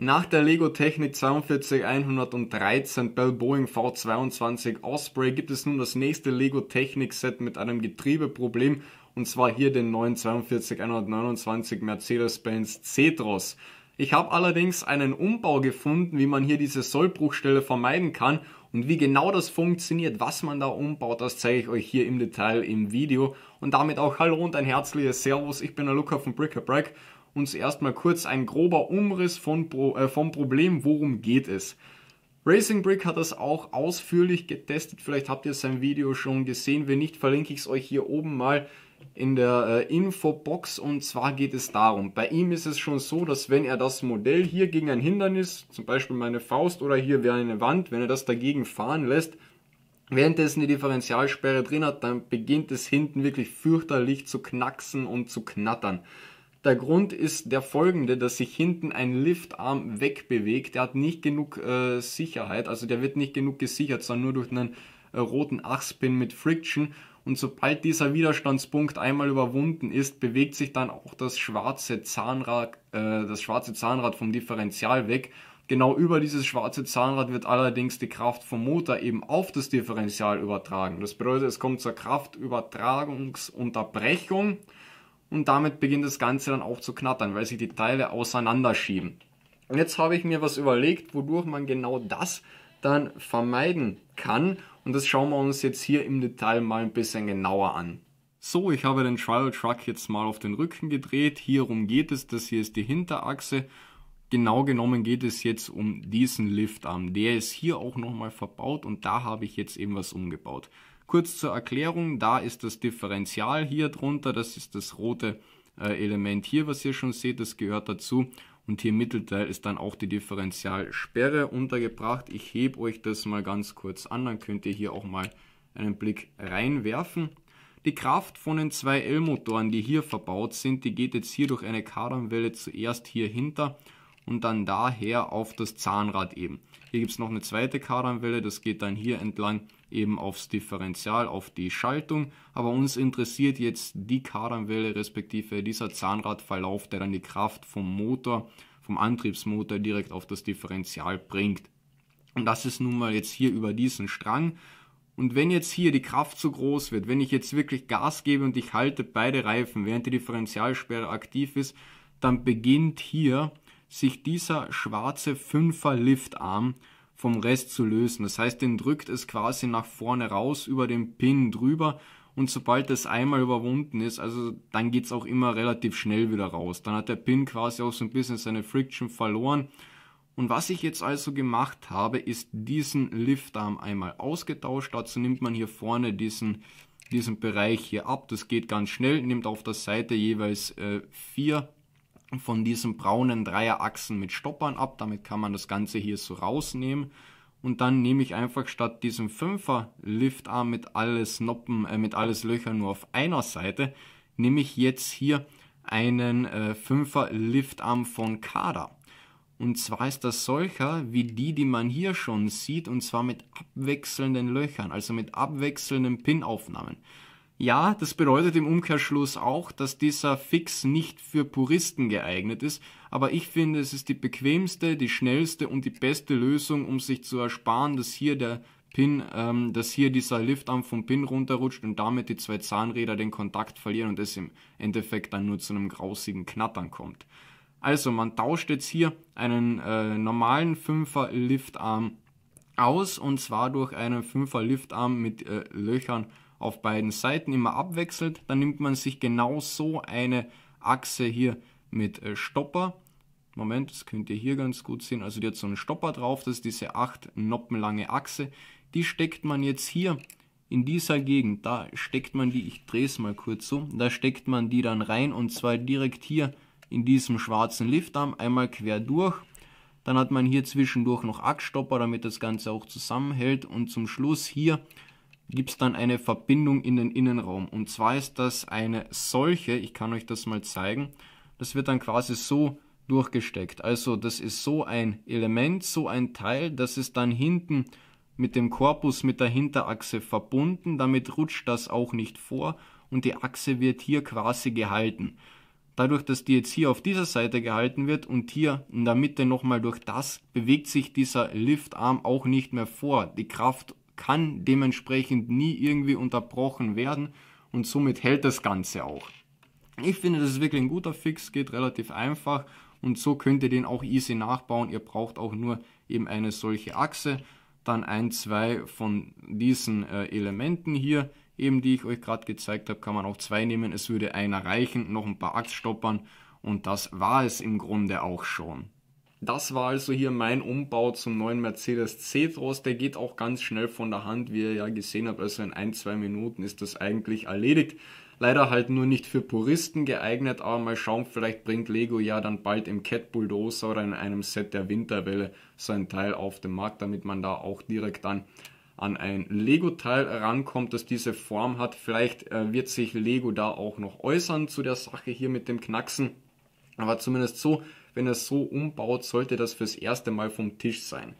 Nach der Lego Technik 42113 Bell Boeing V22 Osprey gibt es nun das nächste Lego Technik Set mit einem Getriebeproblem und zwar hier den neuen 42129 Mercedes-Benz Cetros. Ich habe allerdings einen Umbau gefunden, wie man hier diese Sollbruchstelle vermeiden kann und wie genau das funktioniert, was man da umbaut, das zeige ich euch hier im Detail im Video. Und damit auch hallo und ein herzliches Servus, ich bin der Luca von Brick a Brick uns erstmal kurz ein grober Umriss von Pro, äh, vom Problem, worum geht es. Racing Brick hat das auch ausführlich getestet. Vielleicht habt ihr sein Video schon gesehen. Wenn nicht, verlinke ich es euch hier oben mal in der äh, Infobox. Und zwar geht es darum, bei ihm ist es schon so, dass wenn er das Modell hier gegen ein Hindernis, zum Beispiel meine Faust oder hier wäre eine Wand, wenn er das dagegen fahren lässt, Während es eine Differentialsperre drin hat, dann beginnt es hinten wirklich fürchterlich zu knacksen und zu knattern. Der Grund ist der folgende, dass sich hinten ein Liftarm wegbewegt. Der hat nicht genug äh, Sicherheit, also der wird nicht genug gesichert, sondern nur durch einen äh, roten Achspin mit Friction. Und sobald dieser Widerstandspunkt einmal überwunden ist, bewegt sich dann auch das schwarze Zahnrad, äh, das schwarze Zahnrad vom Differential weg. Genau über dieses schwarze Zahnrad wird allerdings die Kraft vom Motor eben auf das Differential übertragen. Das bedeutet, es kommt zur Kraftübertragungsunterbrechung und damit beginnt das Ganze dann auch zu knattern, weil sich die Teile auseinanderschieben. Und jetzt habe ich mir was überlegt, wodurch man genau das dann vermeiden kann und das schauen wir uns jetzt hier im Detail mal ein bisschen genauer an. So, ich habe den Trial Truck jetzt mal auf den Rücken gedreht, hierum geht es, das hier ist die Hinterachse. Genau genommen geht es jetzt um diesen Liftarm, der ist hier auch nochmal verbaut und da habe ich jetzt eben was umgebaut. Kurz zur Erklärung, da ist das Differential hier drunter, das ist das rote äh, Element hier, was ihr schon seht, das gehört dazu. Und hier im Mittelteil ist dann auch die Differentialsperre untergebracht. Ich hebe euch das mal ganz kurz an, dann könnt ihr hier auch mal einen Blick reinwerfen. Die Kraft von den zwei L-Motoren, die hier verbaut sind, die geht jetzt hier durch eine Kardanwelle zuerst hier hinter und dann daher auf das Zahnrad eben. Hier gibt es noch eine zweite Kardanwelle, das geht dann hier entlang eben aufs Differential, auf die Schaltung. Aber uns interessiert jetzt die Kardanwelle respektive dieser Zahnradverlauf, der dann die Kraft vom Motor, vom Antriebsmotor direkt auf das Differential bringt. Und das ist nun mal jetzt hier über diesen Strang. Und wenn jetzt hier die Kraft zu groß wird, wenn ich jetzt wirklich Gas gebe und ich halte beide Reifen, während die Differentialsperre aktiv ist, dann beginnt hier sich dieser schwarze Fünfer-Liftarm vom Rest zu lösen. Das heißt, den drückt es quasi nach vorne raus über den Pin drüber und sobald es einmal überwunden ist, also dann geht's auch immer relativ schnell wieder raus. Dann hat der Pin quasi auch so ein bisschen seine Friction verloren. Und was ich jetzt also gemacht habe, ist diesen Liftarm einmal ausgetauscht. Dazu nimmt man hier vorne diesen, diesen Bereich hier ab. Das geht ganz schnell, nimmt auf der Seite jeweils äh, vier von diesen braunen Dreierachsen mit Stoppern ab. Damit kann man das Ganze hier so rausnehmen. Und dann nehme ich einfach statt diesem 5er Liftarm mit alles Noppen, äh, mit alles Löchern nur auf einer Seite, nehme ich jetzt hier einen äh, 5er Liftarm von Kader. Und zwar ist das solcher wie die, die man hier schon sieht, und zwar mit abwechselnden Löchern, also mit abwechselnden Pinaufnahmen. aufnahmen ja, das bedeutet im Umkehrschluss auch, dass dieser Fix nicht für Puristen geeignet ist, aber ich finde, es ist die bequemste, die schnellste und die beste Lösung, um sich zu ersparen, dass hier der Pin, ähm, dass hier dieser Liftarm vom Pin runterrutscht und damit die zwei Zahnräder den Kontakt verlieren und es im Endeffekt dann nur zu einem grausigen Knattern kommt. Also man tauscht jetzt hier einen äh, normalen 5er Liftarm aus und zwar durch einen 5er Liftarm mit äh, Löchern auf beiden Seiten immer abwechselt. Dann nimmt man sich genau so eine Achse hier mit äh, Stopper. Moment, das könnt ihr hier ganz gut sehen. Also die hat so einen Stopper drauf, das ist diese 8 Noppen lange Achse. Die steckt man jetzt hier in dieser Gegend, da steckt man die, ich drehe es mal kurz so, da steckt man die dann rein und zwar direkt hier in diesem schwarzen Liftarm, einmal quer durch. Dann hat man hier zwischendurch noch Achsstopper, damit das Ganze auch zusammenhält und zum Schluss hier gibt es dann eine Verbindung in den Innenraum. Und zwar ist das eine solche, ich kann euch das mal zeigen, das wird dann quasi so durchgesteckt. Also das ist so ein Element, so ein Teil, das ist dann hinten mit dem Korpus, mit der Hinterachse verbunden, damit rutscht das auch nicht vor und die Achse wird hier quasi gehalten. Dadurch, dass die jetzt hier auf dieser Seite gehalten wird und hier in der Mitte nochmal durch das, bewegt sich dieser Liftarm auch nicht mehr vor. Die Kraft kann dementsprechend nie irgendwie unterbrochen werden und somit hält das Ganze auch. Ich finde, das ist wirklich ein guter Fix, geht relativ einfach und so könnt ihr den auch easy nachbauen. Ihr braucht auch nur eben eine solche Achse, dann ein, zwei von diesen äh, Elementen hier, eben die ich euch gerade gezeigt habe, kann man auch zwei nehmen. Es würde einer reichen, noch ein paar Achsstoppern und das war es im Grunde auch schon. Das war also hier mein Umbau zum neuen Mercedes C-Tros. Der geht auch ganz schnell von der Hand, wie ihr ja gesehen habt. Also in ein, zwei Minuten ist das eigentlich erledigt. Leider halt nur nicht für Puristen geeignet, aber mal schauen, vielleicht bringt Lego ja dann bald im Cat Bulldozer oder in einem Set der Winterwelle so ein Teil auf den Markt, damit man da auch direkt dann an ein Lego-Teil rankommt, das diese Form hat. Vielleicht äh, wird sich Lego da auch noch äußern zu der Sache hier mit dem Knacksen. Aber zumindest so wenn er so umbaut, sollte das fürs erste Mal vom Tisch sein.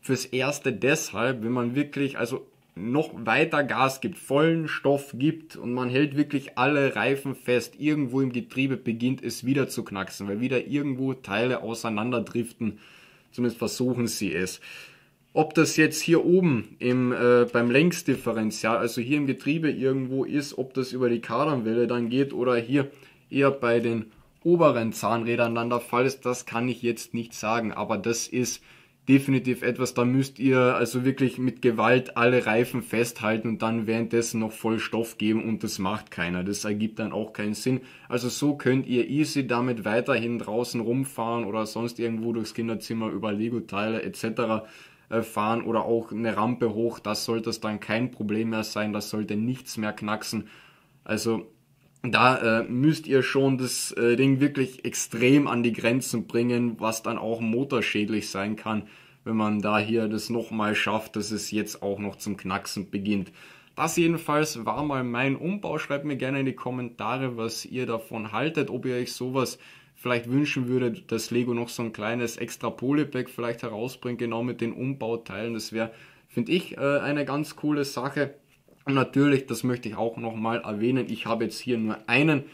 Fürs erste deshalb, wenn man wirklich, also noch weiter Gas gibt, vollen Stoff gibt und man hält wirklich alle Reifen fest, irgendwo im Getriebe beginnt es wieder zu knacksen, weil wieder irgendwo Teile auseinanderdriften. Zumindest versuchen sie es. Ob das jetzt hier oben im, äh, beim Längsdifferenzial, also hier im Getriebe irgendwo ist, ob das über die Kardanwelle dann geht oder hier eher bei den oberen Zahnräder aneinander fallst, das kann ich jetzt nicht sagen, aber das ist definitiv etwas, da müsst ihr also wirklich mit Gewalt alle Reifen festhalten und dann währenddessen noch voll Stoff geben und das macht keiner. Das ergibt dann auch keinen Sinn. Also so könnt ihr easy damit weiterhin draußen rumfahren oder sonst irgendwo durchs Kinderzimmer über Lego-Teile etc. Äh, fahren oder auch eine Rampe hoch. Das sollte es dann kein Problem mehr sein. Das sollte nichts mehr knacksen. Also da äh, müsst ihr schon das äh, Ding wirklich extrem an die Grenzen bringen, was dann auch motorschädlich sein kann, wenn man da hier das nochmal schafft, dass es jetzt auch noch zum Knacksen beginnt. Das jedenfalls war mal mein Umbau. Schreibt mir gerne in die Kommentare, was ihr davon haltet, ob ihr euch sowas vielleicht wünschen würdet, dass Lego noch so ein kleines extra Polypack vielleicht herausbringt, genau mit den Umbauteilen. Das wäre, finde ich, äh, eine ganz coole Sache natürlich, das möchte ich auch nochmal erwähnen, ich habe jetzt hier nur einen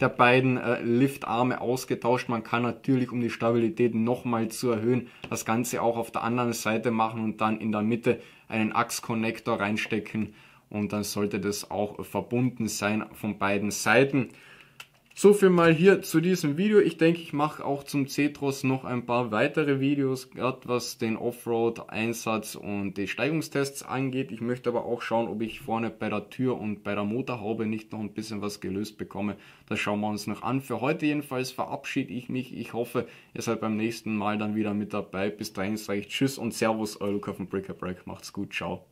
der beiden äh, Liftarme ausgetauscht. Man kann natürlich, um die Stabilität nochmal zu erhöhen, das Ganze auch auf der anderen Seite machen und dann in der Mitte einen Achskonnektor reinstecken und dann sollte das auch verbunden sein von beiden Seiten. So viel mal hier zu diesem Video. Ich denke, ich mache auch zum Cetros noch ein paar weitere Videos, gerade was den Offroad-Einsatz und die Steigungstests angeht. Ich möchte aber auch schauen, ob ich vorne bei der Tür und bei der Motorhaube nicht noch ein bisschen was gelöst bekomme. Das schauen wir uns noch an. Für heute jedenfalls verabschiede ich mich. Ich hoffe, ihr seid beim nächsten Mal dann wieder mit dabei. Bis dahin sage ich Tschüss und Servus, euer Luca von Brick Break. Macht's gut, ciao.